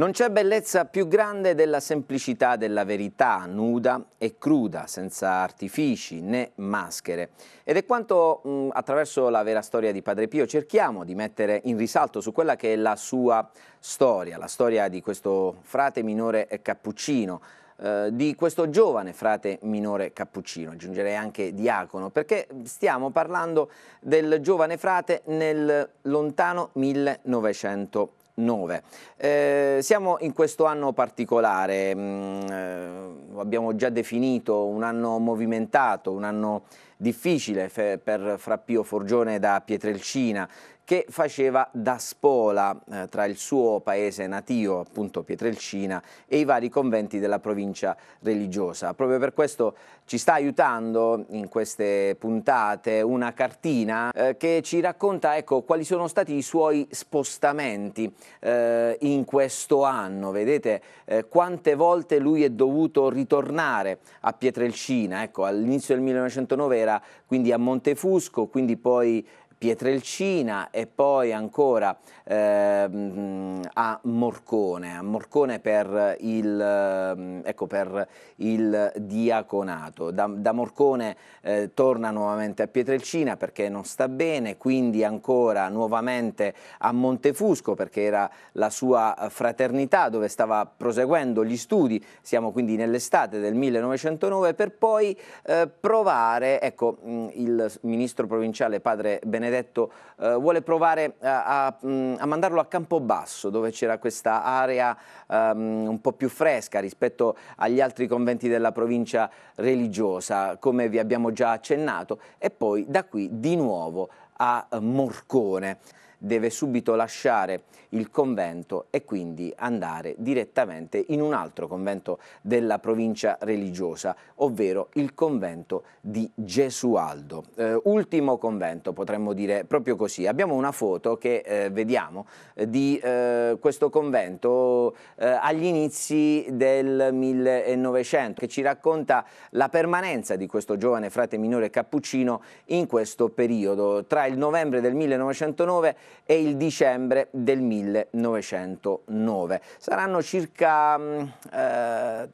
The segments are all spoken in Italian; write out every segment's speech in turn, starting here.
Non c'è bellezza più grande della semplicità della verità, nuda e cruda, senza artifici né maschere. Ed è quanto mh, attraverso la vera storia di Padre Pio cerchiamo di mettere in risalto su quella che è la sua storia, la storia di questo frate minore cappuccino, eh, di questo giovane frate minore cappuccino, aggiungerei anche diacono, perché stiamo parlando del giovane frate nel lontano 1900. 9. Eh, siamo in questo anno particolare, mh, mm, eh, abbiamo già definito un anno movimentato, un anno difficile per Frappio Forgione da Pietrelcina che faceva da spola eh, tra il suo paese natio, appunto Pietrelcina, e i vari conventi della provincia religiosa. Proprio per questo ci sta aiutando in queste puntate una cartina eh, che ci racconta ecco, quali sono stati i suoi spostamenti eh, in questo anno. Vedete eh, quante volte lui è dovuto ritornare a Pietrelcina. Ecco, all'inizio del 1909 era quindi a Montefusco, quindi poi Pietrelcina e poi ancora ehm, a Morcone, a Morcone per il, ehm, ecco, per il diaconato. Da, da Morcone eh, torna nuovamente a Pietrelcina perché non sta bene, quindi ancora nuovamente a Montefusco perché era la sua fraternità dove stava proseguendo gli studi, siamo quindi nell'estate del 1909, per poi eh, provare, ecco, mm, il ministro provinciale padre Benedetto Benedetto eh, vuole provare eh, a, a, mm, a, mandarlo a Campobasso, dove c'era questa area um, un po' più fresca rispetto agli altri conventi della provincia religiosa, come vi abbiamo già accennato, e poi da qui di nuovo a Morcone deve subito lasciare il convento e quindi andare direttamente in un altro convento della provincia religiosa, ovvero il convento di Gesualdo. Eh, ultimo convento, potremmo dire proprio così. Abbiamo una foto che eh, vediamo eh, di eh, questo convento eh, agli inizi del 1900, che ci racconta la permanenza di questo giovane frate minore cappuccino in questo periodo, tra il novembre del 1909 e il dicembre del 1909. Saranno circa mm, eh,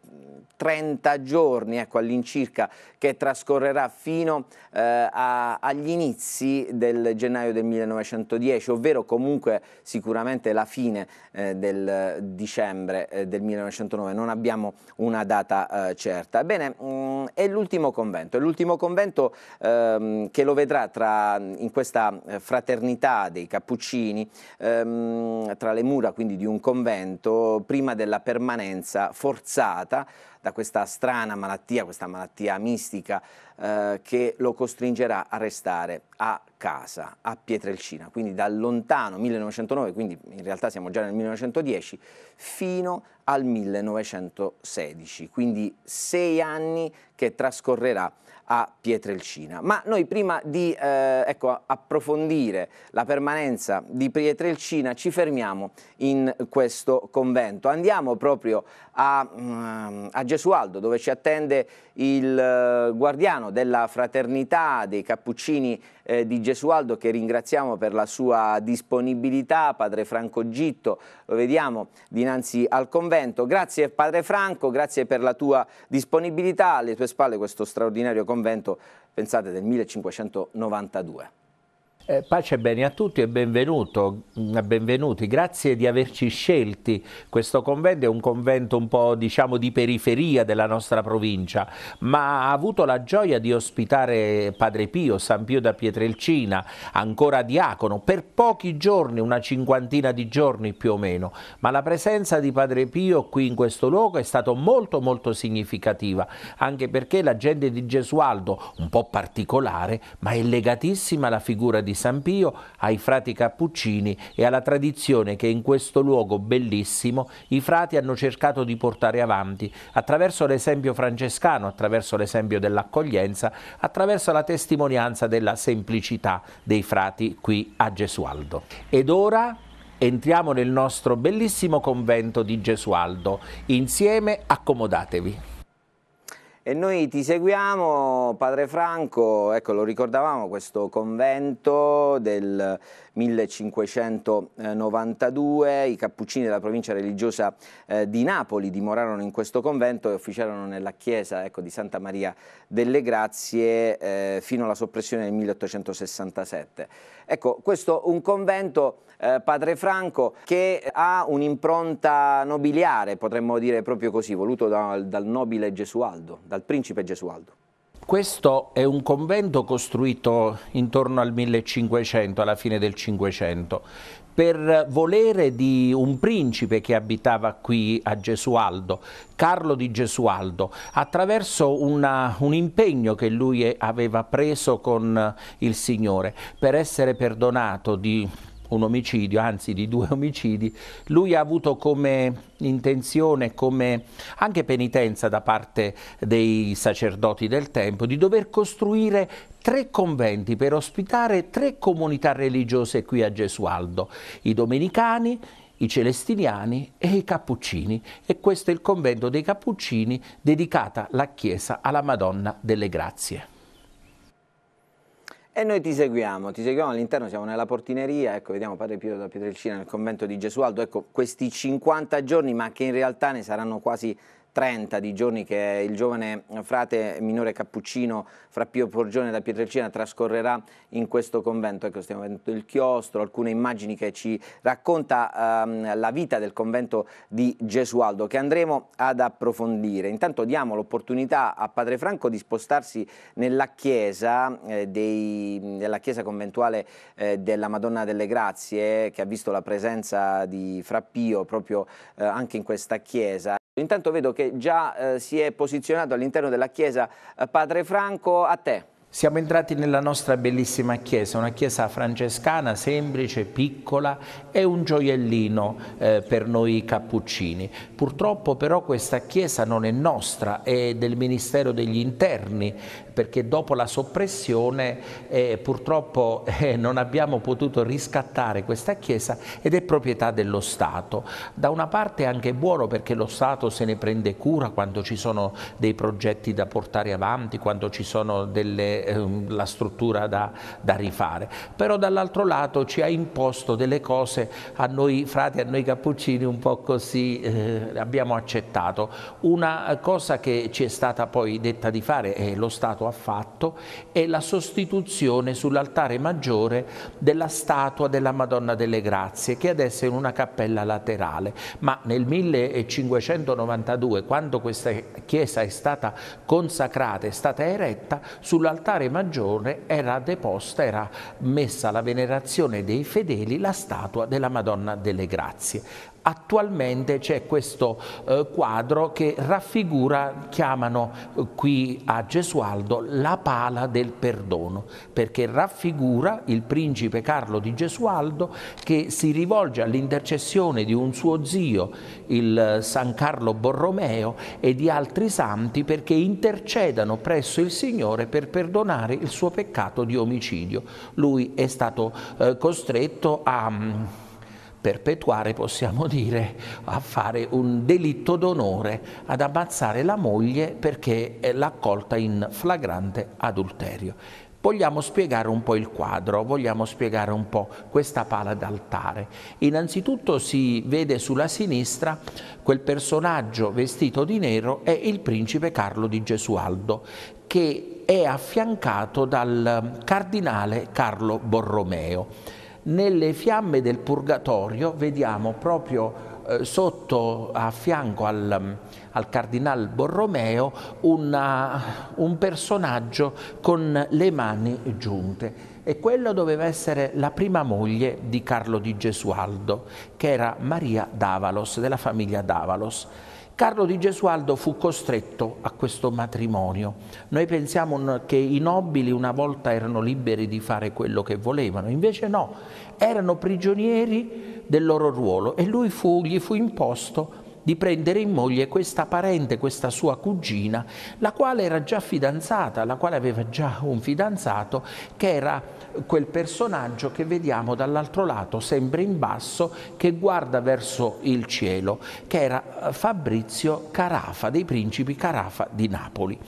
30 giorni ecco, all'incirca che trascorrerà fino eh, a, agli inizi del gennaio del 1910, ovvero comunque sicuramente la fine eh, del dicembre eh, del 1909, non abbiamo una data eh, certa. Bene, mh, mm, è l'ultimo convento, è l'ultimo convento ehm, che lo vedrà tra, in questa eh, fraternità dei capitoli Cappuccini, ehm, tra le mura quindi di un convento, prima della permanenza forzata da questa strana malattia, questa malattia mistica eh, che lo costringerà a restare a casa, a Pietrelcina, quindi da lontano 1909, quindi in realtà siamo già nel 1910, fino al 1916, quindi sei anni che trascorrerà a Pietrelcina. Ma noi prima di eh, ecco, approfondire la permanenza di Pietrelcina ci fermiamo in questo convento. Andiamo proprio a, mm, a Gesualdo dove ci attende il eh, guardiano della fraternità dei Cappuccini eh, di Gesualdo che ringraziamo per la sua disponibilità, padre Franco Gitto, lo vediamo dinanzi al convento. Grazie padre Franco, grazie per la tua disponibilità, alle tue spalle questo straordinario convento convento, pensate, del 1592. Eh, pace e bene a tutti e mm, benvenuti, grazie di averci scelti. Questo convento è un convento un po' diciamo di periferia della nostra provincia, ma ha avuto la gioia di ospitare Padre Pio, San Pio da Pietrelcina, ancora diacono, per pochi giorni, una cinquantina di giorni più o meno, ma la presenza di Padre Pio qui in questo luogo è stata molto molto significativa, anche perché la gente di Gesualdo, un po' particolare, ma è legatissima alla figura di San Pio, ai frati cappuccini e alla tradizione che in questo luogo bellissimo i frati hanno cercato di portare avanti attraverso l'esempio francescano, attraverso l'esempio dell'accoglienza, attraverso la testimonianza della semplicità dei frati qui a Gesualdo. Ed ora entriamo nel nostro bellissimo convento di Gesualdo. Insieme accomodatevi. E noi ti seguiamo, Padre Franco, ecco, lo ricordavamo, questo convento del 1592. I cappuccini della provincia religiosa eh, di Napoli dimorarono in questo convento e officiarono nella chiesa ecco, di Santa Maria delle Grazie eh, fino alla soppressione del 1867. Ecco, questo è un convento, eh, Padre Franco, che ha un'impronta nobiliare, potremmo dire proprio così, voluto da, dal nobile Gesualdo, dal principe Gesualdo. Questo è un convento costruito intorno al 1500, alla fine del 500, per volere di un principe che abitava qui a Gesualdo, Carlo di Gesualdo, attraverso una, un impegno che lui aveva preso con il Signore per essere perdonato di un omicidio, anzi di due omicidi, lui ha avuto come intenzione, come anche penitenza da parte dei sacerdoti del tempo, di dover costruire tre conventi per ospitare tre comunità religiose qui a Gesualdo, i domenicani, i celestiniani e i cappuccini e questo è il convento dei cappuccini dedicata la chiesa alla Madonna delle Grazie. E noi ti seguiamo, ti seguiamo all'interno, siamo nella portineria, ecco, vediamo Padre Pio da Pietrelcina nel convento di Gesualdo, ecco, questi 50 giorni, ma che in realtà ne saranno quasi 30 di giorni che il giovane frate minore cappuccino fra Pio Porgione da Pietrelcina trascorrerà in questo convento. Ecco, stiamo vedendo il chiostro, alcune immagini che ci racconta ehm, la vita del convento di Gesualdo che andremo ad approfondire. Intanto diamo l'opportunità a Padre Franco di spostarsi nella chiesa, eh, dei, nella chiesa conventuale eh, della Madonna delle Grazie che ha visto la presenza di Frappio proprio eh, anche in questa chiesa. Intanto vedo che già eh, si è posizionato all'interno della Chiesa eh, Padre Franco, a te. Siamo entrati nella nostra bellissima chiesa, una chiesa francescana, semplice, piccola, è un gioiellino eh, per noi cappuccini. Purtroppo però questa chiesa non è nostra, è del Ministero degli Interni, perché dopo la soppressione eh, purtroppo eh, non abbiamo potuto riscattare questa chiesa ed è proprietà dello Stato. Da una parte è anche buono perché lo Stato se ne prende cura quando ci sono dei progetti da portare avanti, quando ci sono delle Ehm, la struttura da, da, rifare, però dall'altro lato ci ha imposto delle cose a noi frati, a noi cappuccini un po' così eh, abbiamo accettato. Una cosa che ci è stata poi detta di fare e lo Stato ha fatto è la sostituzione sull'altare maggiore della statua della Madonna delle Grazie che adesso è in una cappella laterale, ma nel 1592 quando questa chiesa è stata consacrata, è stata eretta sull'altare nell'altare maggiore era deposta, era messa alla venerazione dei fedeli la statua della Madonna delle Grazie attualmente c'è questo eh, quadro che raffigura, chiamano eh, qui a Gesualdo, la pala del perdono, perché raffigura il principe Carlo di Gesualdo che si rivolge all'intercessione di un suo zio, il eh, San Carlo Borromeo, e di altri santi perché intercedano presso il Signore per perdonare il suo peccato di omicidio. Lui è stato eh, costretto a mm, perpetuare, possiamo dire, a fare un delitto d'onore ad ammazzare la moglie perché l'ha colta in flagrante adulterio. Vogliamo spiegare un po' il quadro, vogliamo spiegare un po' questa pala d'altare. Innanzitutto si vede sulla sinistra quel personaggio vestito di nero è il principe Carlo di Gesualdo che è affiancato dal cardinale Carlo Borromeo nelle fiamme del purgatorio vediamo proprio eh, sotto a fianco al, al cardinal Borromeo una, un personaggio con le mani giunte e quello doveva essere la prima moglie di Carlo di Gesualdo che era Maria Davalos della famiglia Davalos. Carlo di Gesualdo fu costretto a questo matrimonio. Noi pensiamo che i nobili una volta erano liberi di fare quello che volevano, invece no, erano prigionieri del loro ruolo e lui fu, gli fu imposto di prendere in moglie questa parente, questa sua cugina, la quale era già fidanzata, la quale aveva già un fidanzato che era quel personaggio che vediamo dall'altro lato, sempre in basso, che guarda verso il cielo, che era eh, Fabrizio Carafa, dei principi Carafa di Napoli.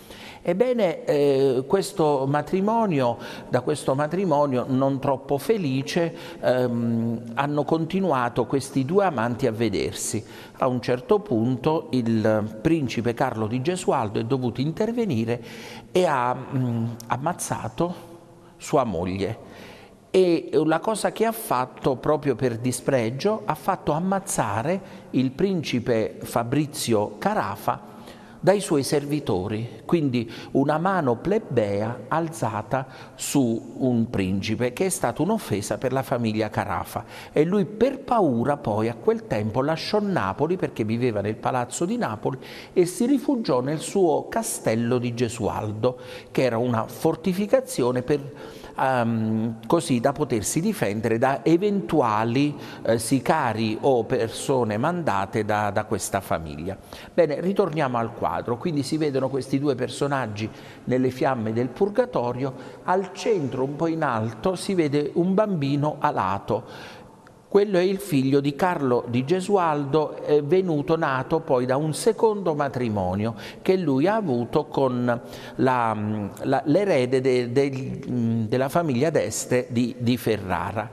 Ebbene, eh, questo matrimonio, da questo matrimonio non troppo felice, ehm, hanno continuato questi due amanti a vedersi. A un certo punto il principe Carlo di Gesualdo è dovuto intervenire e ha mh, mm, ammazzato sua moglie e la cosa che ha fatto proprio per dispregio ha fatto ammazzare il principe Fabrizio Carafa dai suoi servitori, quindi una mano plebea alzata su un principe che è stata un'offesa per la famiglia Carafa e lui per paura poi a quel tempo lasciò Napoli perché viveva nel palazzo di Napoli e si rifugiò nel suo castello di Gesualdo che era una fortificazione per um, così da potersi difendere da eventuali eh, sicari o persone mandate da, da questa famiglia. Bene, ritorniamo al quadro, quindi si vedono questi due personaggi nelle fiamme del purgatorio, al centro un po' in alto si vede un bambino alato quello è il figlio di Carlo di Gesualdo, venuto nato poi da un secondo matrimonio che lui ha avuto con l'erede de, de, della famiglia d'Este di, di Ferrara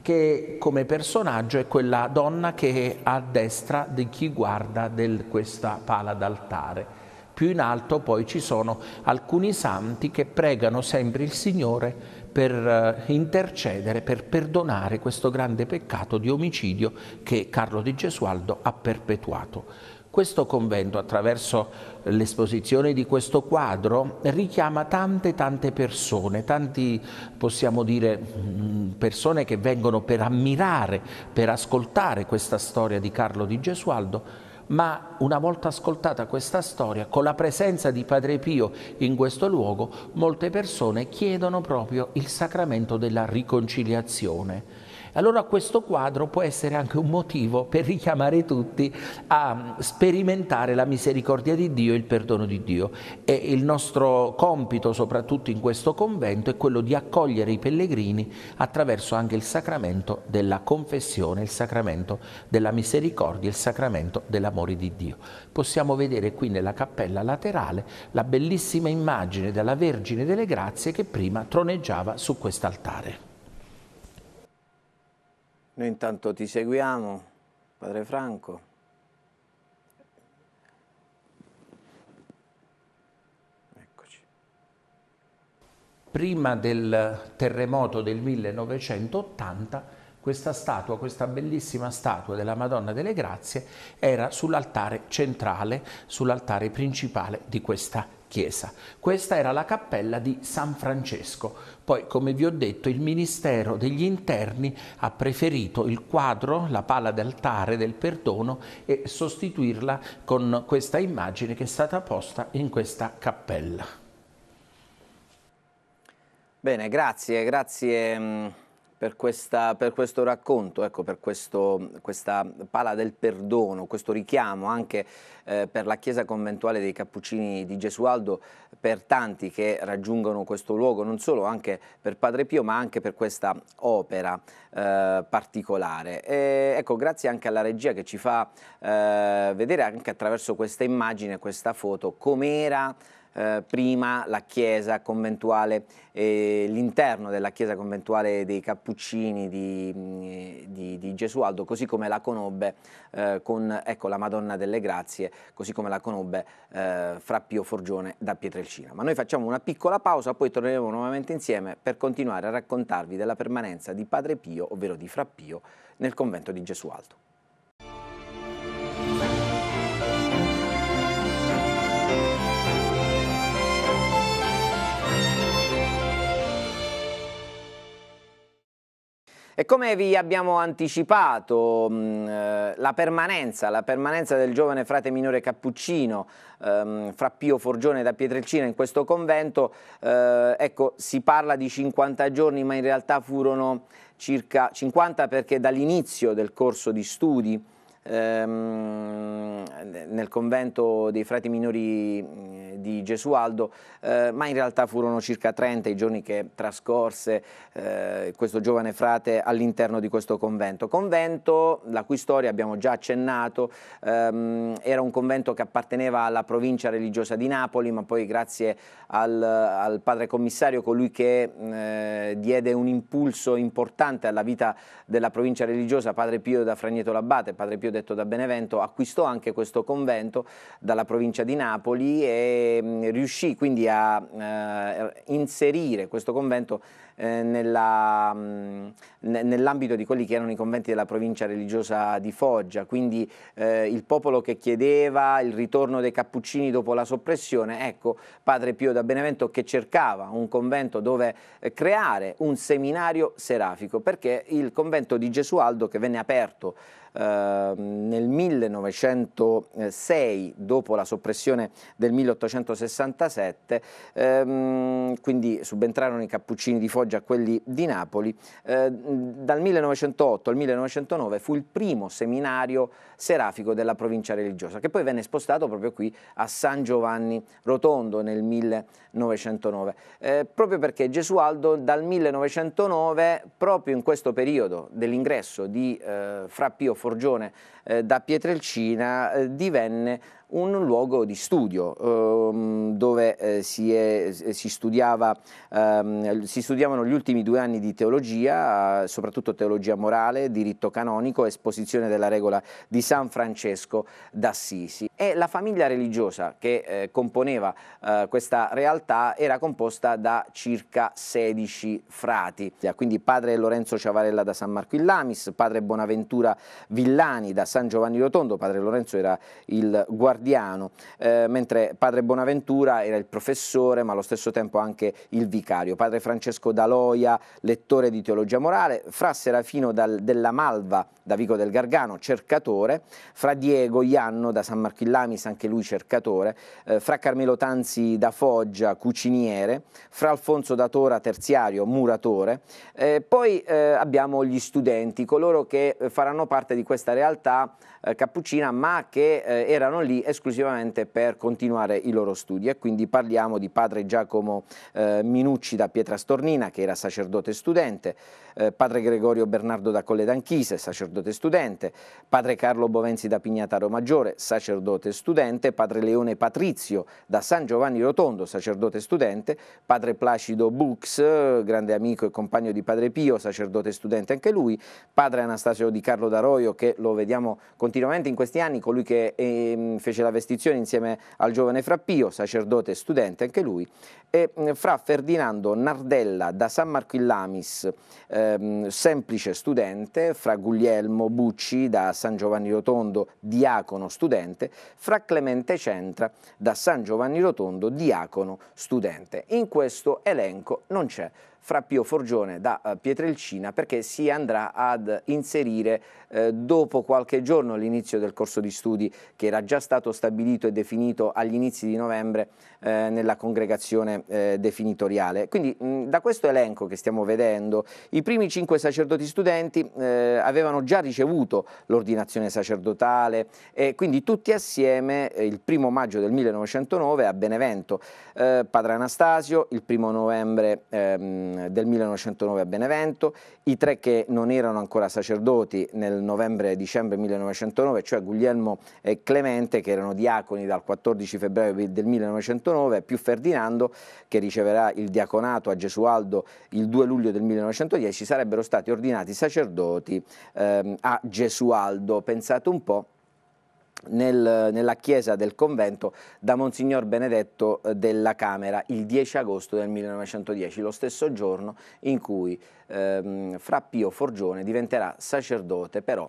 che come personaggio è quella donna che è a destra di chi guarda del, questa pala d'altare. Più in alto poi ci sono alcuni santi che pregano sempre il Signore per eh, intercedere, per perdonare questo grande peccato di omicidio che Carlo di Gesualdo ha perpetuato. Questo convento, attraverso l'esposizione di questo quadro, richiama tante tante persone, tanti possiamo dire mm, persone che vengono per ammirare, per ascoltare questa storia di Carlo di Gesualdo ma una volta ascoltata questa storia, con la presenza di Padre Pio in questo luogo, molte persone chiedono proprio il sacramento della riconciliazione allora questo quadro può essere anche un motivo per richiamare tutti a sperimentare la misericordia di Dio e il perdono di Dio. E il nostro compito, soprattutto in questo convento, è quello di accogliere i pellegrini attraverso anche il sacramento della confessione, il sacramento della misericordia, il sacramento dell'amore di Dio. Possiamo vedere qui nella cappella laterale la bellissima immagine della Vergine delle Grazie che prima troneggiava su quest'altare. Noi intanto ti seguiamo, Padre Franco. Eccoci. Prima del terremoto del 1980 questa statua, questa bellissima statua della Madonna delle Grazie era sull'altare centrale, sull'altare principale di questa città chiesa. Questa era la cappella di San Francesco. Poi, come vi ho detto, il Ministero degli Interni ha preferito il quadro, la pala d'altare del perdono e sostituirla con questa immagine che è stata posta in questa cappella. Bene, grazie, grazie mm, per, questa, per questo racconto, ecco, per questo, questa pala del perdono, questo richiamo anche eh, per la chiesa conventuale dei Cappuccini di Gesualdo, per tanti che raggiungono questo luogo, non solo anche per Padre Pio, ma anche per questa opera eh, particolare. E, ecco, grazie anche alla regia che ci fa eh, vedere anche attraverso questa immagine, questa foto, com'era eh, prima la chiesa conventuale, eh, l'interno della chiesa conventuale dei Cappuccini di, mm, di, di Gesualdo, così come la conobbe eh, con ecco, la Madonna delle Grazie, così come la conobbe eh, fra Pio Forgione da Pietrelcina. Ma noi facciamo una piccola pausa, poi torneremo nuovamente insieme per continuare a raccontarvi della permanenza di Padre Pio, ovvero di Fra Pio, nel convento di Gesualdo. E come vi abbiamo anticipato, mm, eh, la, permanenza, la permanenza, del giovane frate minore Cappuccino ehm, fra Pio Forgione da Pietrelcina in questo convento, eh, ecco, si parla di 50 giorni, ma in realtà furono circa 50 perché dall'inizio del corso di studi ehm, nel convento dei frati minori mm, di Gesualdo, eh, ma in realtà furono circa 30 i giorni che trascorse eh, questo giovane frate all'interno di questo convento. Convento, la cui storia abbiamo già accennato, ehm, era un convento che apparteneva alla provincia religiosa di Napoli, ma poi grazie al, al padre commissario, colui che eh, diede un impulso importante alla vita della provincia religiosa, padre Pio da Fragneto Labbate, padre Pio detto da Benevento, acquistò anche questo convento dalla provincia di Napoli e Ehm, riuscì quindi a eh, inserire questo convento eh, mm, nell'ambito di quelli che erano i conventi della provincia religiosa di Foggia, quindi eh, il popolo che chiedeva il ritorno dei cappuccini dopo la soppressione, ecco padre Pio da Benevento che cercava un convento dove eh, creare un seminario serafico, perché il convento di Gesualdo che venne aperto Ehm, nel 1906, dopo la soppressione del 1867, ehm, quindi subentrarono i cappuccini di Foggia a quelli di Napoli, eh, dal 1908 al 1909 fu il primo seminario serafico della provincia religiosa, che poi venne spostato proprio qui a San Giovanni Rotondo nel 1909, eh, proprio perché Gesualdo dal 1909, proprio in questo periodo dell'ingresso di eh, Fra Pio Fortunato, Forgione eh, da Pietrelcina eh, divenne un luogo di studio ehm, dove eh, si, è, eh, si, studiava, ehm, si, studiavano gli ultimi due anni di teologia, eh, soprattutto teologia morale, diritto canonico, esposizione della regola di San Francesco d'Assisi. E la famiglia religiosa che eh, componeva eh, questa realtà era composta da circa 16 frati, cioè, quindi padre Lorenzo Ciavarella da San Marco in Lamis, padre Bonaventura Villani da San Giovanni Rotondo, padre Lorenzo era il guardiano guardiano, eh, mentre padre Bonaventura era il professore ma allo stesso tempo anche il vicario. Padre Francesco Daloia, lettore di teologia morale, fra Serafino dal, della Malva da Vico del Gargano, cercatore, fra Diego Ianno da San Marco in anche lui cercatore, eh, fra Carmelo Tanzi da Foggia, cuciniere, fra Alfonso da Tora, terziario, muratore. Eh, poi eh, abbiamo gli studenti, coloro che eh, faranno parte di questa realtà eh, cappuccina, ma che eh, erano lì esclusivamente per continuare i loro studi. E quindi parliamo di padre Giacomo eh, Minucci da Pietrastornina, che era sacerdote studente, eh, padre Gregorio Bernardo da Colle d'Anchise, sacerdote studente, padre Carlo Bovenzi da Pignataro Maggiore, sacerdote studente, padre Leone Patrizio da San Giovanni Rotondo, sacerdote studente, padre Placido Bux, grande amico e compagno di padre Pio, sacerdote studente anche lui, padre Anastasio di Carlo d'Aroio che lo vediamo continuamente in questi anni, colui che eh, fece la vestizione insieme al giovane Frappio, sacerdote studente anche lui, e mm, fra Ferdinando Nardella da San Marco in Lamis, eh, ehm, semplice studente, fra Guglielmo Bucci da San Giovanni Rotondo, diacono studente, fra Clemente Centra da San Giovanni Rotondo, diacono studente. In questo elenco non c'è fra Pio Forgione da eh, Pietrelcina perché si andrà ad inserire eh, dopo qualche giorno l'inizio del corso di studi che era già stato stabilito e definito agli inizi di novembre eh, nella congregazione eh, definitoriale. Quindi mh, da questo elenco che stiamo vedendo i primi cinque sacerdoti studenti eh, avevano già ricevuto l'ordinazione sacerdotale e quindi tutti assieme eh, il primo maggio del 1909 a Benevento, padre Anastasio il primo novembre ehm, Mm, del 1909 a Benevento, i tre che non erano ancora sacerdoti nel novembre-dicembre 1909, cioè Guglielmo e Clemente che erano diaconi dal 14 febbraio del 1909, più Ferdinando che riceverà il diaconato a Gesualdo il 2 luglio del 1910, sarebbero stati ordinati sacerdoti ehm, a Gesualdo. Pensate un po' nel, nella chiesa del convento da Monsignor Benedetto eh, della Camera il 10 agosto del 1910, lo stesso giorno in cui ehm, Fra Pio Forgione diventerà sacerdote però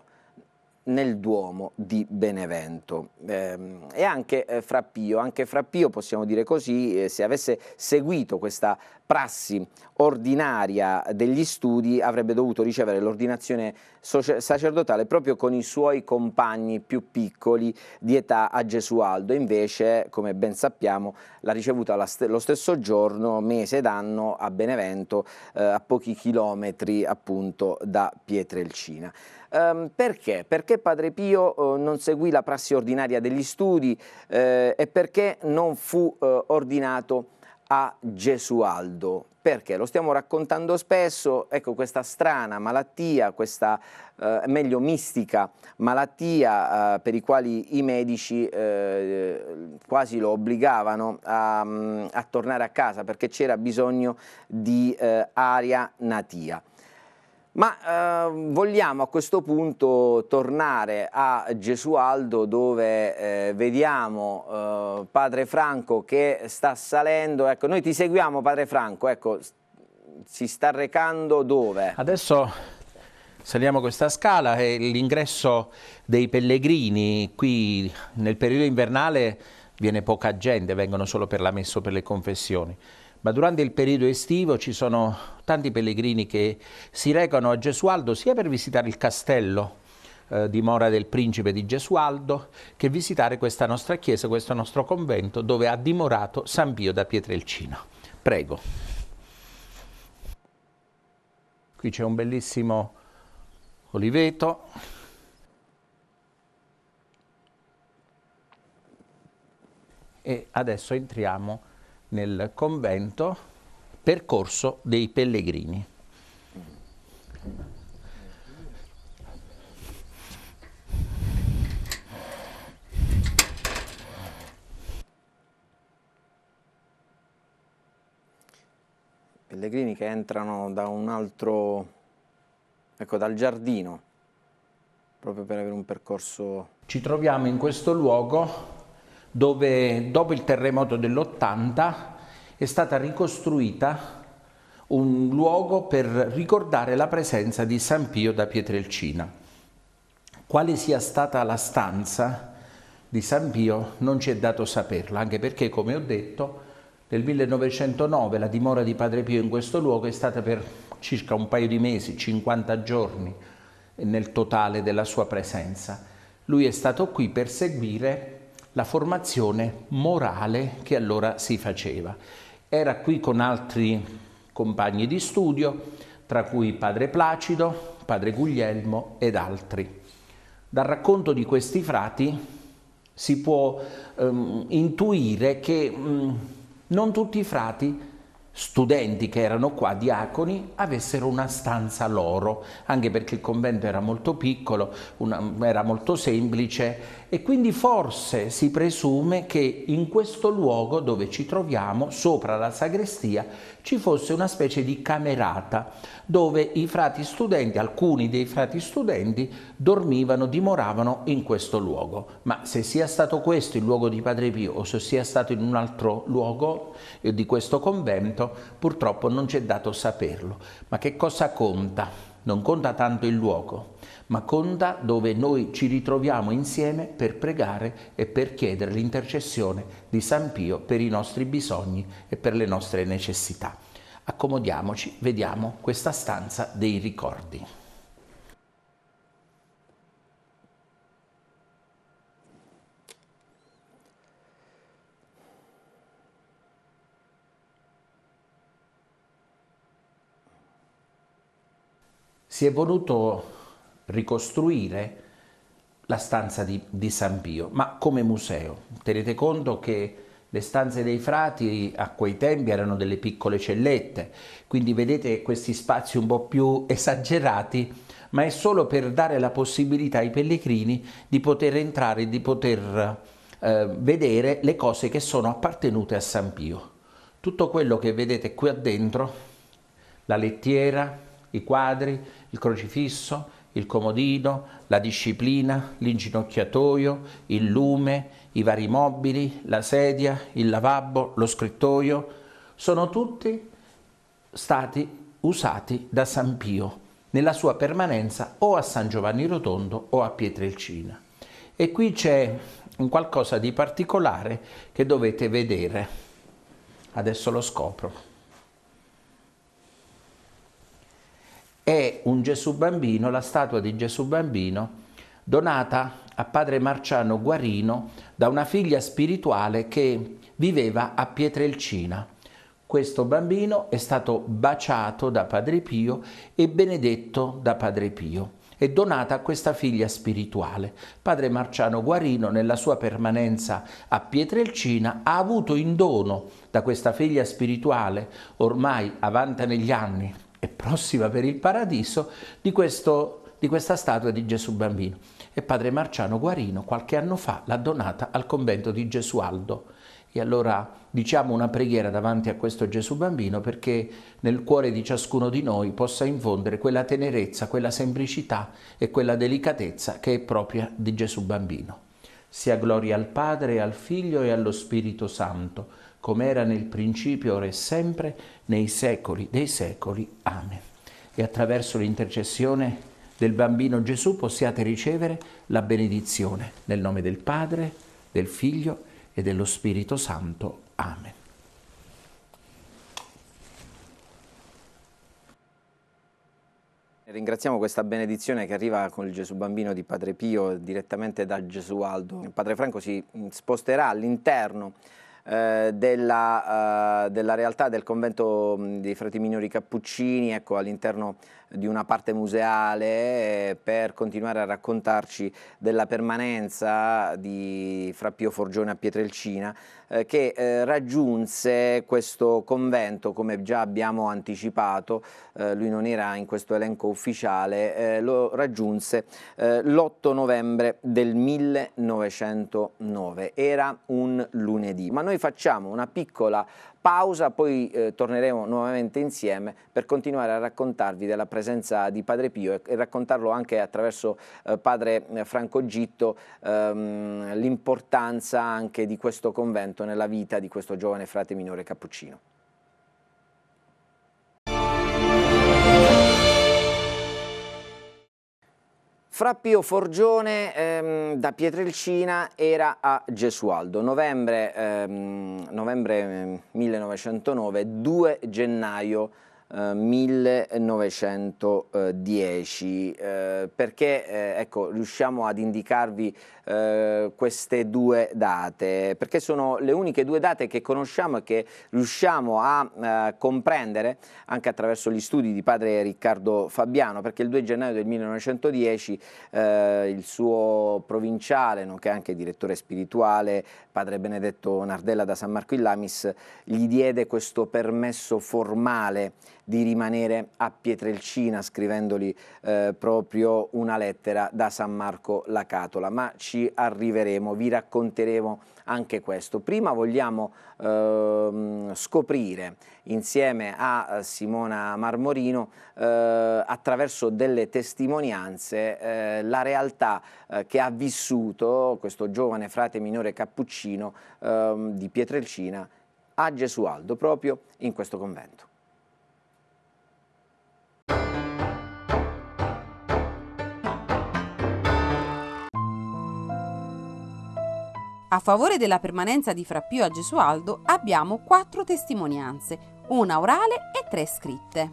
nel Duomo di Benevento. Ehm, e anche eh, Frappio, anche Frappio possiamo dire così, eh, se avesse seguito questa prassi ordinaria degli studi avrebbe dovuto ricevere l'ordinazione sacerdotale proprio con i suoi compagni più piccoli di età a Gesualdo, invece come ben sappiamo l'ha ricevuta lo stesso giorno, mese d'anno a Benevento eh, a pochi chilometri appunto da Pietrelcina. Um, perché? Perché Padre Pio uh, non seguì la prassi ordinaria degli studi eh, e perché non fu uh, ordinato a Gesualdo. Perché? Lo stiamo raccontando spesso, ecco questa strana malattia, questa eh, meglio mistica malattia eh, per i quali i medici eh, quasi lo obbligavano a, mm, a, tornare a casa perché c'era bisogno di eh, aria natia. Ma eh, vogliamo a questo punto tornare a Gesualdo dove eh, vediamo eh, Padre Franco che sta salendo, ecco noi ti seguiamo Padre Franco, ecco si sta recando dove? Adesso saliamo questa scala e l'ingresso dei pellegrini qui nel periodo invernale viene poca gente, vengono solo per la messo per le confessioni ma durante il periodo estivo ci sono tanti pellegrini che si recano a Gesualdo sia per visitare il castello eh, Mora del principe di Gesualdo che visitare questa nostra chiesa, questo nostro convento dove ha dimorato San Pio da Pietrelcina. Prego. Qui c'è un bellissimo oliveto. E adesso entriamo nel convento Percorso dei Pellegrini. Pellegrini che entrano da un altro, ecco, dal giardino, proprio per avere un percorso. Ci troviamo in questo luogo dove dopo il terremoto dell'80 è stata ricostruita un luogo per ricordare la presenza di San Pio da Pietrelcina. Quale sia stata la stanza di San Pio non ci è dato saperla, anche perché, come ho detto, nel 1909 la dimora di Padre Pio in questo luogo è stata per circa un paio di mesi, 50 giorni nel totale della sua presenza. Lui è stato qui per seguire la formazione morale che allora si faceva. Era qui con altri compagni di studio, tra cui padre Placido, padre Guglielmo ed altri. Dal racconto di questi frati si può ehm, intuire che mh, non tutti i frati studenti che erano qua, diaconi, avessero una stanza loro, anche perché il convento era molto piccolo, una, era molto semplice e quindi forse si presume che in questo luogo dove ci troviamo, sopra la sagrestia, ci fosse una specie di camerata dove i frati studenti, alcuni dei frati studenti, dormivano, dimoravano in questo luogo. Ma se sia stato questo il luogo di Padre Pio o se sia stato in un altro luogo eh, di questo convento, purtroppo non c'è dato saperlo. Ma che cosa conta? Non conta tanto il luogo, Maconda dove noi ci ritroviamo insieme per pregare e per chiedere l'intercessione di San Pio per i nostri bisogni e per le nostre necessità. Accomodiamoci, vediamo questa stanza dei ricordi. si è voluto ricostruire la stanza di, di San Pio, ma come museo. Tenete conto che le stanze dei frati a quei tempi erano delle piccole cellette, quindi vedete questi spazi un po' più esagerati, ma è solo per dare la possibilità ai pellegrini di poter entrare, di poter eh, vedere le cose che sono appartenute a San Pio. Tutto quello che vedete qui dentro, la lettiera, i quadri, il crocifisso, il comodino, la disciplina, l'inginocchiatoio, il lume, i vari mobili, la sedia, il lavabo, lo scrittoio, sono tutti stati usati da San Pio nella sua permanenza o a San Giovanni Rotondo o a Pietrelcina. E qui c'è un qualcosa di particolare che dovete vedere. Adesso lo scopro. è un Gesù bambino, la statua di Gesù bambino donata a padre Marciano Guarino da una figlia spirituale che viveva a Pietrelcina. Questo bambino è stato baciato da Padre Pio e benedetto da Padre Pio e donata a questa figlia spirituale. Padre Marciano Guarino, nella sua permanenza a Pietrelcina, ha avuto in dono da questa figlia spirituale, ormai avanti negli anni, e prossima per il paradiso di, questo, di questa statua di Gesù Bambino. E padre Marciano Guarino qualche anno fa l'ha donata al convento di Gesualdo. E allora diciamo una preghiera davanti a questo Gesù bambino perché nel cuore di ciascuno di noi possa infondere quella tenerezza, quella semplicità e quella delicatezza che è propria di Gesù bambino. Sia gloria al Padre, al Figlio e allo Spirito Santo come era nel principio, ora e sempre, nei secoli dei secoli. Amen. E attraverso l'intercessione del bambino Gesù possiate ricevere la benedizione nel nome del Padre, del Figlio e dello Spirito Santo. Amen. Ringraziamo questa benedizione che arriva con il Gesù bambino di Padre Pio direttamente da Gesualdo. Padre Franco si sposterà all'interno eh, della, eh, della, realtà del convento dei frati minori cappuccini ecco, all'interno di una parte museale eh, per continuare a raccontarci della permanenza di Frappio Forgione a Pietrelcina eh, che eh, raggiunse questo convento come già abbiamo anticipato, lui non era in questo elenco ufficiale, lo raggiunse l'8 novembre del 1909, era un lunedì, ma noi facciamo una piccola pausa, poi eh, torneremo nuovamente insieme per continuare a raccontarvi della presenza di Padre Pio e, e raccontarlo anche attraverso eh, Padre eh, Franco Gitto ehm, l'importanza anche di questo convento nella vita di questo giovane frate minore cappuccino. Frappio Forgione ehm, da Pietrelcina era a Gesualdo, novembre, ehm, novembre 1909, ehm, 2 gennaio eh, 1910, eh, perché eh, ecco, riusciamo ad indicarvi eh, queste due date, perché sono le uniche due date che conosciamo e che riusciamo a eh, comprendere anche attraverso gli studi di padre Riccardo Fabiano, perché il 2 gennaio del 1910 eh, il suo provinciale, nonché anche direttore spirituale, padre Benedetto Nardella da San Marco in Lamis, gli diede questo permesso formale di rimanere a Pietrelcina scrivendogli eh, proprio una lettera da San Marco la Catola, ma ci ci arriveremo, vi racconteremo anche questo. Prima vogliamo ehm, scoprire insieme a Simona Marmorino eh, attraverso delle testimonianze eh, la realtà eh, che ha vissuto questo giovane frate minore cappuccino ehm, di Pietrelcina a Gesualdo proprio in questo convento. A favore della permanenza di Frappio a Gesualdo abbiamo quattro testimonianze, una orale e tre scritte.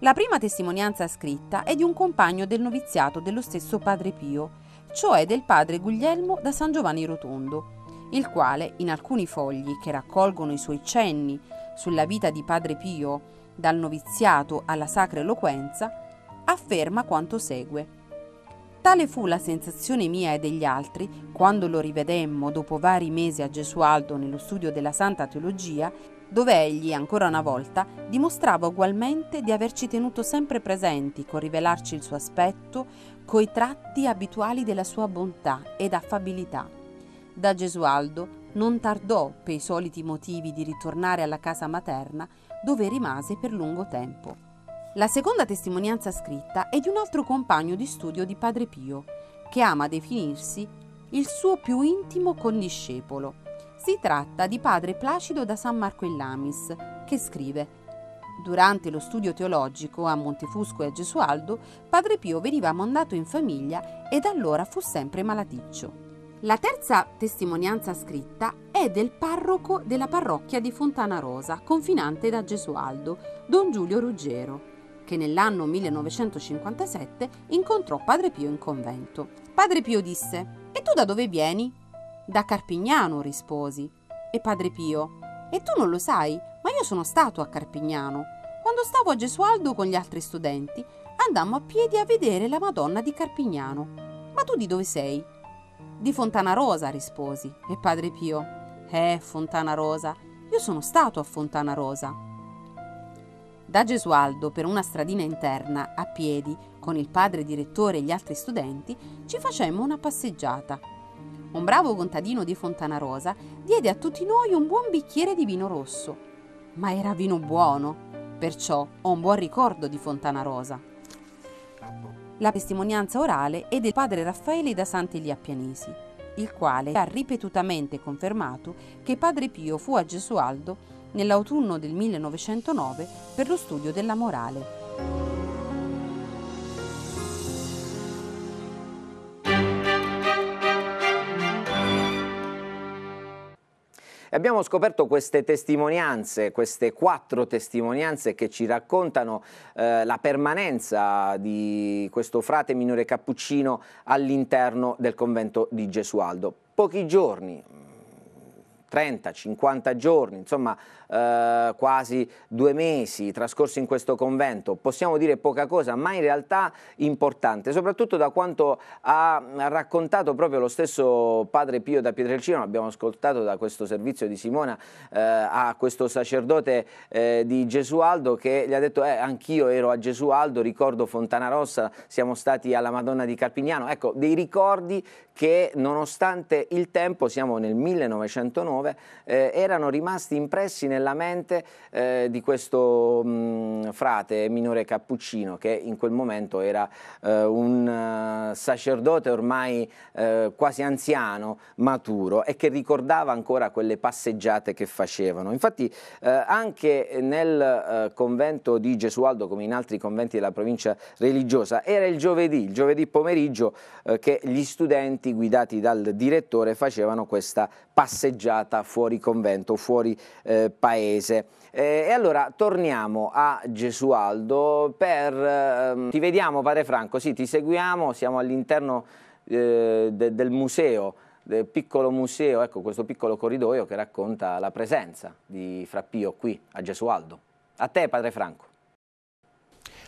La prima testimonianza scritta è di un compagno del noviziato dello stesso padre Pio, cioè del padre Guglielmo da San Giovanni Rotondo, il quale, in alcuni fogli che raccolgono i suoi cenni sulla vita di padre Pio, dal noviziato alla sacra eloquenza, afferma quanto segue. Tale fu la sensazione mia e degli altri quando lo rivedemmo dopo vari mesi a Gesualdo nello studio della Santa Teologia, dove egli, ancora una volta, dimostrava ugualmente di averci tenuto sempre presenti col rivelarci il suo aspetto, coi tratti abituali della sua bontà ed affabilità. Da Gesualdo non tardò, per i soliti motivi, di ritornare alla casa materna, dove rimase per lungo tempo. La seconda testimonianza scritta è di un altro compagno di studio di Padre Pio, che ama definirsi il suo più intimo condiscepolo. Si tratta di Padre Placido da San Marco in Lamis, che scrive Durante lo studio teologico a Montefusco e a Gesualdo, Padre Pio veniva mandato in famiglia e da allora fu sempre malaticcio. La terza testimonianza scritta è del parroco della parrocchia di Fontana Rosa, confinante da Gesualdo, don Giulio Ruggero che nell'anno 1957 incontrò Padre Pio in convento. Padre Pio disse: E tu da dove vieni? Da Carpignano, risposi. E Padre Pio: E tu non lo sai, ma io sono stato a Carpignano. Quando stavo a Gesualdo con gli altri studenti, andammo a piedi a vedere la Madonna di Carpignano. Ma tu di dove sei? Di Fontana Rosa, risposi. E Padre Pio: Eh, Fontana Rosa, io sono stato a Fontana Rosa. Da Gesualdo, per una stradina interna, a piedi, con il padre direttore e gli altri studenti, ci facemmo una passeggiata. Un bravo contadino di Fontanarosa diede a tutti noi un buon bicchiere di vino rosso, ma era vino buono, perciò ho un buon ricordo di Fontanarosa. La testimonianza orale è del padre Raffaele da Santiglia Pianesi, il quale ha ripetutamente confermato che padre Pio fu a Gesualdo nell'autunno del 1909 per lo studio della morale. abbiamo scoperto queste testimonianze, queste quattro testimonianze che ci raccontano eh, la permanenza di questo frate minore cappuccino all'interno del convento di Gesualdo. Pochi giorni, 30-50 giorni, insomma eh, quasi due mesi trascorsi in questo convento, possiamo dire poca cosa, ma in realtà importante, soprattutto da quanto ha raccontato proprio lo stesso padre Pio da Pietrelcino, abbiamo ascoltato da questo servizio di Simona eh, a questo sacerdote eh, di Gesualdo che gli ha detto eh, anch'io ero a Gesualdo, ricordo Fontana Rossa, siamo stati alla Madonna di Carpignano, ecco dei ricordi che nonostante il tempo, siamo nel 1909, eh, erano rimasti impressi nella nella mente eh, di questo mh, mm, frate minore cappuccino che in quel momento era eh, un eh, sacerdote ormai eh, quasi anziano, maturo e che ricordava ancora quelle passeggiate che facevano. Infatti eh, anche nel eh, convento di Gesualdo, come in altri conventi della provincia religiosa, era il giovedì, il giovedì pomeriggio che gli studenti guidati dal direttore facevano questa passeggiata fuori convento, fuori eh, paese paese. Eh, e allora torniamo a Gesualdo per... Ehm, ti vediamo Padre Franco, sì ti seguiamo, siamo all'interno eh, de, del museo, del piccolo museo, ecco questo piccolo corridoio che racconta la presenza di Frappio qui a Gesualdo. A te Padre Franco.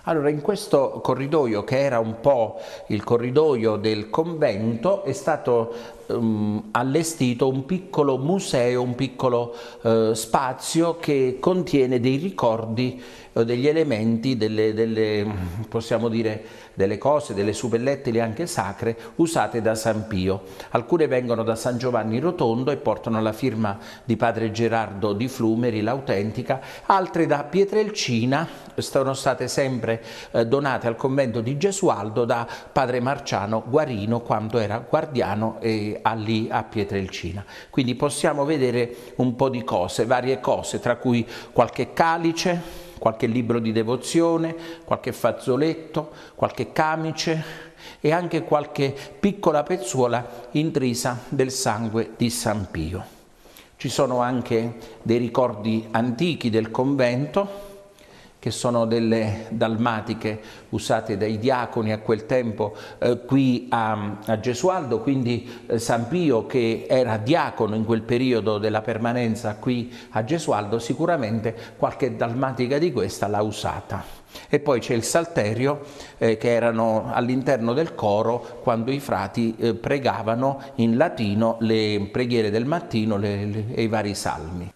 Allora, in questo corridoio, che era un po' il corridoio del convento, è stato um, allestito un piccolo museo, un piccolo uh, spazio che contiene dei ricordi o degli elementi, delle, delle, possiamo dire, delle cose, delle suppellettili anche sacre usate da San Pio. Alcune vengono da San Giovanni Rotondo e portano la firma di padre Gerardo di Flumeri, l'autentica, altre da Pietrelcina, sono state sempre eh, donate al convento di Gesualdo da padre Marciano Guarino quando era guardiano e lì a Pietrelcina. Quindi possiamo vedere un po' di cose, varie cose, tra cui qualche calice, qualche libro di devozione, qualche fazzoletto, qualche camice e anche qualche piccola pezzuola intrisa del sangue di San Pio. Ci sono anche dei ricordi antichi del convento che sono delle dalmatiche usate dai diaconi a quel tempo eh, qui a, a, Gesualdo, quindi eh, San Pio che era diacono in quel periodo della permanenza qui a Gesualdo, sicuramente qualche dalmatica di questa l'ha usata. E poi c'è il salterio eh, che erano all'interno del coro quando i frati eh, pregavano in latino le preghiere del mattino e i vari salmi.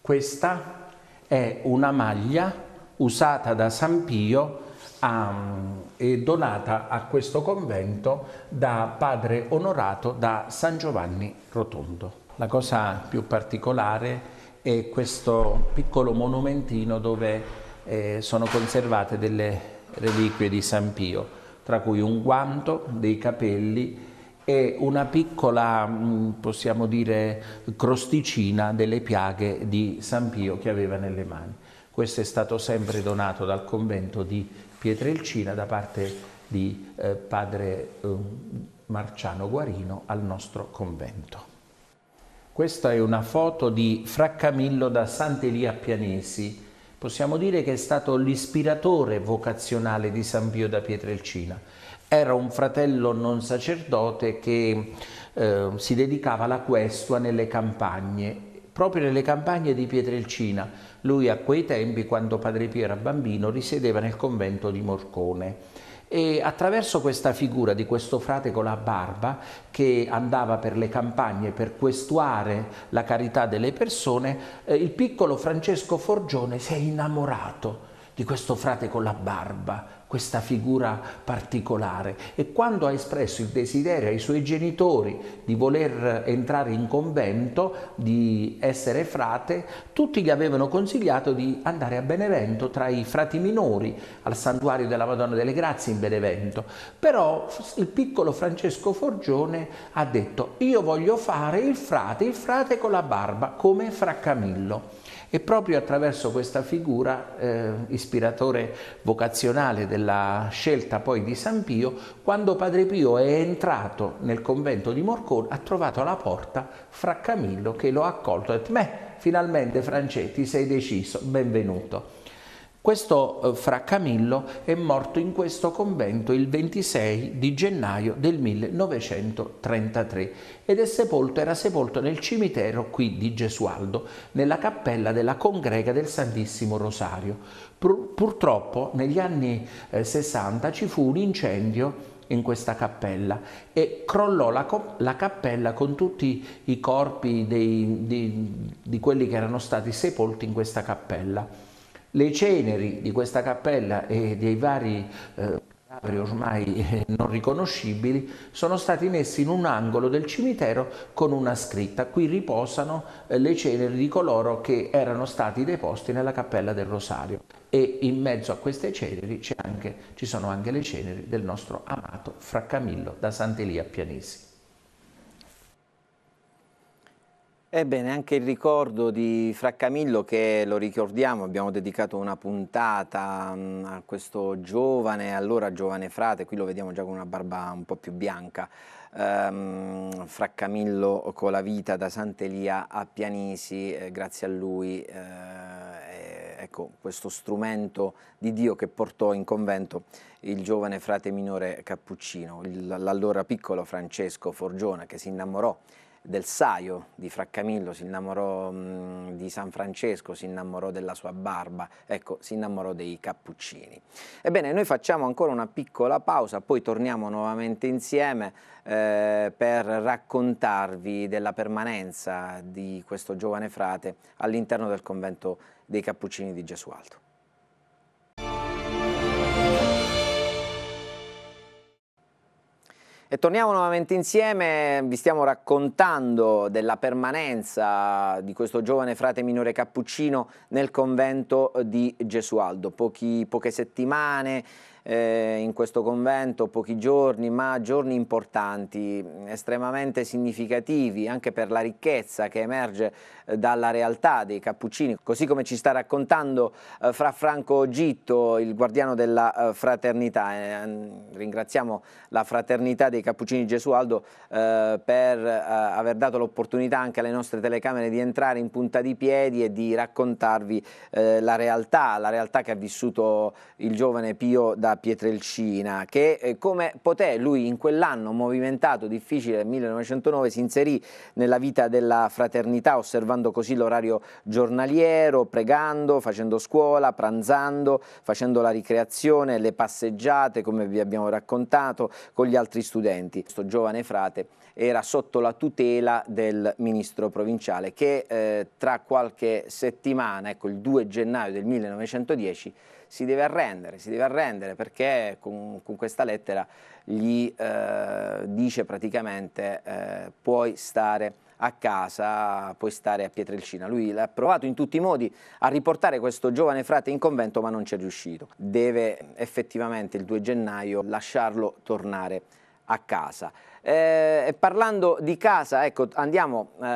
Questa è una maglia usata da San Pio a, ehm, e donata a questo convento da padre onorato da San Giovanni Rotondo. La cosa più particolare è questo piccolo monumentino dove eh, sono conservate delle reliquie di San Pio, tra cui un guanto, dei capelli e una piccola, mm, possiamo dire, crosticina delle piaghe di San Pio che aveva nelle mani. Questo è stato sempre donato dal convento di Pietrelcina da parte di eh, padre eh, Marciano Guarino al nostro convento. Questa è una foto di Fra Camillo da Sant'Elia Pianesi. Possiamo dire che è stato l'ispiratore vocazionale di San Pio da Pietrelcina. Era un fratello non sacerdote che eh, si dedicava alla questua nelle campagne proprio nelle campagne di Pietrelcina. Lui a quei tempi, quando Padre Pio era bambino, risiedeva nel convento di Morcone. E attraverso questa figura di questo frate con la barba che andava per le campagne per questuare la carità delle persone, eh, il piccolo Francesco Forgione si è innamorato di questo frate con la barba, questa figura particolare e quando ha espresso il desiderio ai suoi genitori di voler entrare in convento, di essere frate, tutti gli avevano consigliato di andare a Benevento tra i frati minori al santuario della Madonna delle Grazie in Benevento, però il piccolo Francesco Forgione ha detto io voglio fare il frate, il frate con la barba come fra Camillo e proprio attraverso questa figura eh, ispiratore vocazionale della scelta poi di San Pio, quando Padre Pio è entrato nel convento di Morcone ha trovato alla porta fra Camillo che lo ha accolto e ha detto, beh, finalmente Francetti sei deciso, benvenuto. Questo eh, fra Camillo è morto in questo convento il 26 di gennaio del 1933 ed sepolto, era sepolto nel cimitero qui di Gesualdo, nella cappella della congrega del Santissimo Rosario. purtroppo negli anni 60 eh, ci fu un incendio in questa cappella e crollò la, la, cappella con tutti i corpi dei, di, di quelli che erano stati sepolti in questa cappella. Le ceneri di questa cappella e dei vari eh, ormai eh, non riconoscibili sono stati messi in un angolo del cimitero con una scritta. Qui riposano eh, le ceneri di coloro che erano stati deposti nella cappella del Rosario e in mezzo a queste ceneri anche, ci sono anche le ceneri del nostro amato Fra Camillo da Sant'Elia Pianisi. Ebbene, anche il ricordo di Fra Camillo che lo ricordiamo, abbiamo dedicato una puntata mm, a questo giovane, allora giovane frate, qui lo vediamo già con una barba un po' più bianca, ehm, Fra Camillo con la vita da Sant'Elia a Pianisi, eh, grazie a lui eh, ecco, questo strumento di Dio che portò in convento il giovane frate minore Cappuccino, l'allora piccolo Francesco Forgione che si innamorò del Saio di Camillo, si innamorò mh, mm, di San Francesco, si innamorò della sua barba, ecco, si innamorò dei cappuccini. Ebbene, noi facciamo ancora una piccola pausa, poi torniamo nuovamente insieme eh, per raccontarvi della permanenza di questo giovane frate all'interno del convento dei Cappuccini di Gesualdo. E torniamo nuovamente insieme, vi stiamo raccontando della permanenza di questo giovane frate minore cappuccino nel convento di Gesualdo. Pochi, poche settimane, eh, in questo convento pochi giorni, ma giorni importanti, estremamente significativi anche per la ricchezza che emerge eh, dalla realtà dei cappuccini, così come ci sta raccontando eh, Fra Franco Gitto, il guardiano della eh, fraternità. Eh, ehm, ringraziamo la fraternità dei cappuccini Gesualdo per aver dato l'opportunità anche alle nostre telecamere di entrare in punta di piedi e di raccontarvi la realtà, la realtà che ha vissuto il giovane Pio da Pietrelcina, che eh, come poté lui in quell'anno movimentato, difficile, del 1909, si inserì nella vita della fraternità, osservando così l'orario giornaliero, pregando, facendo scuola, pranzando, facendo la ricreazione, le passeggiate, come vi abbiamo raccontato, con gli altri studenti. Questo giovane frate era sotto la tutela del ministro provinciale che eh, tra qualche settimana, ecco il 2 gennaio del 1910, si deve arrendere, si deve arrendere perché con, con questa lettera gli eh, dice praticamente eh, puoi stare a casa, puoi stare a Pietrelcina. Lui l'ha provato in tutti i modi a riportare questo giovane frate in convento ma non ci è riuscito. Deve effettivamente il 2 gennaio lasciarlo tornare a casa. Eh, parlando di casa, ecco, andiamo eh,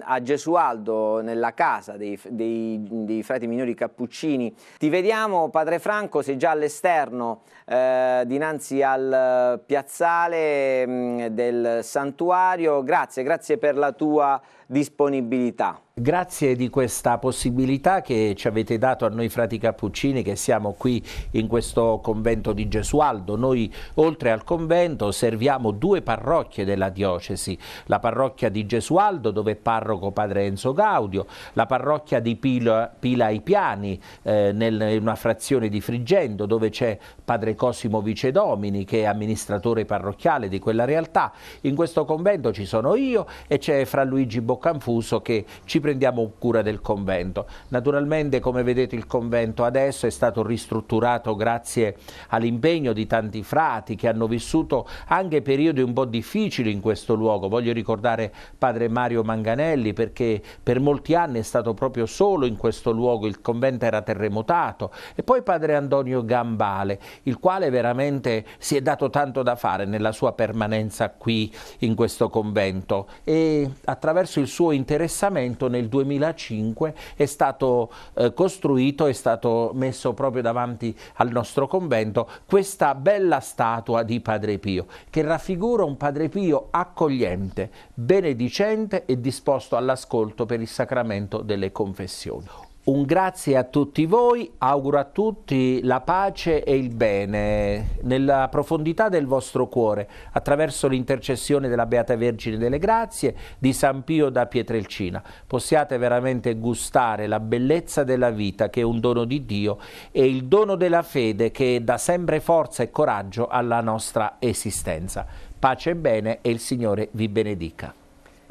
a Gesualdo nella casa dei, dei, dei, frati minori Cappuccini. Ti vediamo, padre Franco, sei già all'esterno, eh, dinanzi al piazzale mh, mm, del santuario. Grazie, grazie per la tua disponibilità. Grazie di questa possibilità che ci avete dato a noi frati cappuccini che siamo qui in questo convento di Gesualdo. Noi oltre al convento serviamo due parrocchie della diocesi, la parrocchia di Gesualdo dove è parroco padre Enzo Gaudio, la parrocchia di Pila, Pila ai Piani eh, nel, in una frazione di Frigendo dove c'è padre Cosimo Vicedomini che è amministratore parrocchiale di quella realtà. In questo convento ci sono io e c'è Fra Luigi Boccanfuso che ci presenta prendiamo cura del convento. Naturalmente come vedete il convento adesso è stato ristrutturato grazie all'impegno di tanti frati che hanno vissuto anche periodi un po' difficili in questo luogo. Voglio ricordare padre Mario Manganelli perché per molti anni è stato proprio solo in questo luogo, il convento era terremotato e poi padre Antonio Gambale, il quale veramente si è dato tanto da fare nella sua permanenza qui in questo convento e attraverso il suo interessamento nel nel 2005 è stato eh, costruito, è stato messo proprio davanti al nostro convento questa bella statua di Padre Pio che raffigura un Padre Pio accogliente, benedicente e disposto all'ascolto per il sacramento delle confessioni. Un grazie a tutti voi, auguro a tutti la pace e il bene nella profondità del vostro cuore attraverso l'intercessione della Beata Vergine delle Grazie di San Pio da Pietrelcina. Possiate veramente gustare la bellezza della vita che è un dono di Dio e il dono della fede che dà sempre forza e coraggio alla nostra esistenza. Pace e bene e il Signore vi benedica.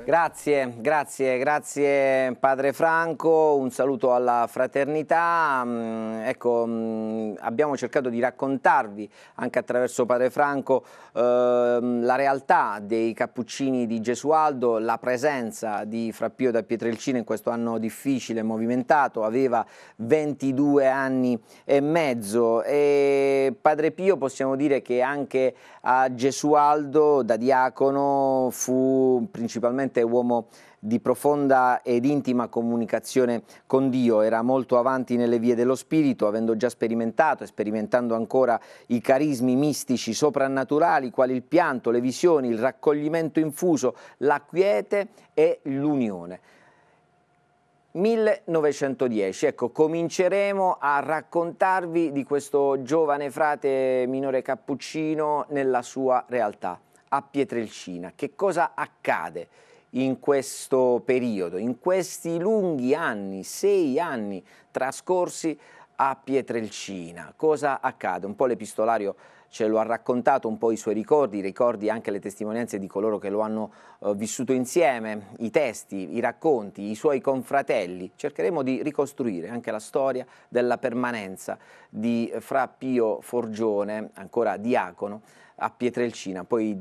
Grazie, grazie, grazie Padre Franco, un saluto alla fraternità, mm, ecco, mm, abbiamo cercato di raccontarvi anche attraverso Padre Franco ehm, la realtà dei cappuccini di Gesualdo, la presenza di Frappio da Pietrelcina in questo anno difficile, movimentato, aveva 22 anni e mezzo e Padre Pio possiamo dire che anche a Gesualdo da diacono fu principalmente uomo di profonda ed intima comunicazione con Dio, era molto avanti nelle vie dello Spirito, avendo già sperimentato e sperimentando ancora i carismi mistici soprannaturali, quali il pianto, le visioni, il raccoglimento infuso, la quiete e l'unione. 1910, ecco cominceremo a raccontarvi di questo giovane frate minore cappuccino nella sua realtà, a Pietrelcina. Che cosa accade in questo periodo, in questi lunghi anni, sei anni trascorsi a Pietrelcina? Cosa accade? Un po' l'epistolario ce lo ha raccontato un po' i suoi ricordi, ricordi anche le testimonianze di coloro che lo hanno eh, vissuto insieme, i testi, i racconti, i suoi confratelli. Cercheremo di ricostruire anche la storia della permanenza di eh, Fra Pio Forgione, ancora diacono, a Pietrelcina, poi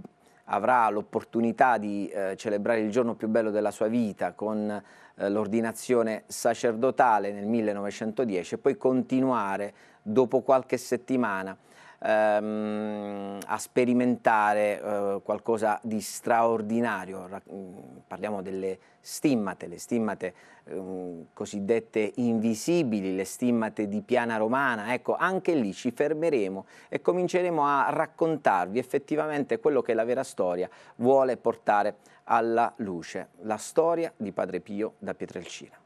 avrà l'opportunità di eh, celebrare il giorno più bello della sua vita con eh, l'ordinazione sacerdotale nel 1910 e poi continuare dopo qualche settimana ehm, a sperimentare eh, qualcosa di straordinario. Mm, parliamo delle stimmate, le stimmate ehm, cosiddette invisibili, le stimmate di piana romana. Ecco, anche lì ci fermeremo e cominceremo a raccontarvi effettivamente quello che la vera storia vuole portare alla luce, la storia di Padre Pio da Pietrelcina.